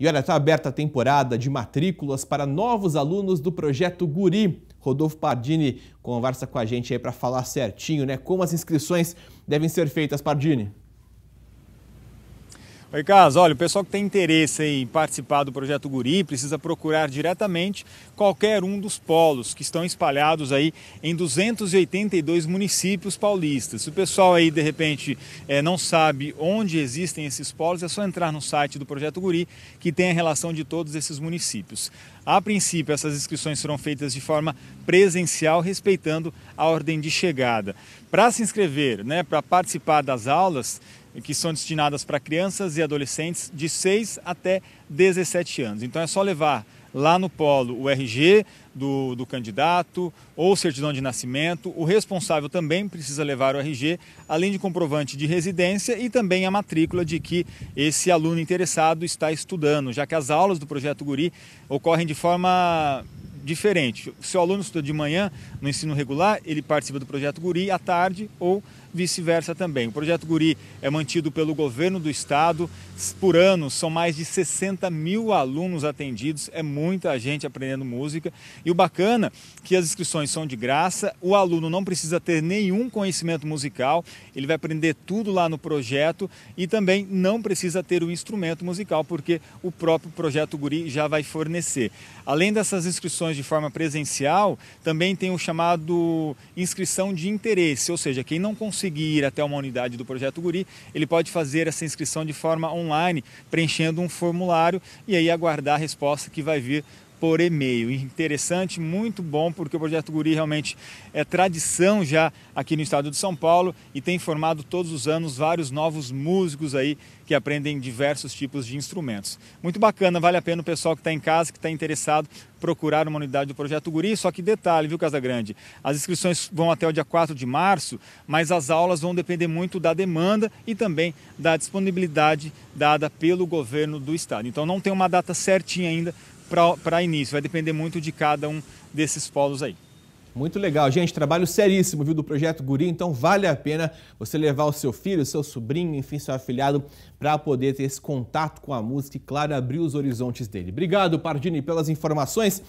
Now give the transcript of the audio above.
E olha, está aberta a temporada de matrículas para novos alunos do projeto Guri. Rodolfo Pardini conversa com a gente aí para falar certinho, né? Como as inscrições devem ser feitas, Pardini. Oi, Olha, o pessoal que tem interesse em participar do projeto Guri precisa procurar diretamente qualquer um dos polos que estão espalhados aí em 282 municípios paulistas. Se o pessoal aí de repente eh, não sabe onde existem esses polos, é só entrar no site do projeto Guri que tem a relação de todos esses municípios. A princípio, essas inscrições serão feitas de forma presencial, respeitando a ordem de chegada. Para se inscrever, né, para participar das aulas, que são destinadas para crianças e adolescentes de 6 até 17 anos. Então é só levar lá no polo o RG do, do candidato ou certidão de nascimento. O responsável também precisa levar o RG, além de comprovante de residência e também a matrícula de que esse aluno interessado está estudando, já que as aulas do projeto Guri ocorrem de forma diferente. Se o aluno estuda de manhã no ensino regular, ele participa do projeto Guri à tarde ou vice-versa também. O projeto Guri é mantido pelo governo do estado. Por ano, são mais de 60 mil alunos atendidos, é muita gente aprendendo música. E o bacana é que as inscrições são de graça, o aluno não precisa ter nenhum conhecimento musical, ele vai aprender tudo lá no projeto e também não precisa ter o instrumento musical, porque o próprio projeto Guri já vai fornecer. Além dessas inscrições de forma presencial, também tem o chamado inscrição de interesse, ou seja, quem não conseguir ir até uma unidade do Projeto Guri, ele pode fazer essa inscrição de forma online, preenchendo um formulário e aí aguardar a resposta que vai vir por e-mail. Interessante, muito bom, porque o Projeto Guri realmente é tradição já aqui no estado de São Paulo e tem formado todos os anos vários novos músicos aí que aprendem diversos tipos de instrumentos. Muito bacana, vale a pena o pessoal que está em casa, que está interessado, procurar uma unidade do Projeto Guri. Só que detalhe, viu, Casa Grande? As inscrições vão até o dia 4 de março, mas as aulas vão depender muito da demanda e também da disponibilidade dada pelo governo do estado. Então não tem uma data certinha ainda para início. Vai depender muito de cada um desses polos aí. Muito legal, gente. Trabalho seríssimo, viu, do Projeto Guri. Então, vale a pena você levar o seu filho, o seu sobrinho, enfim, seu afilhado, para poder ter esse contato com a música e, claro, abrir os horizontes dele. Obrigado, Pardini, pelas informações.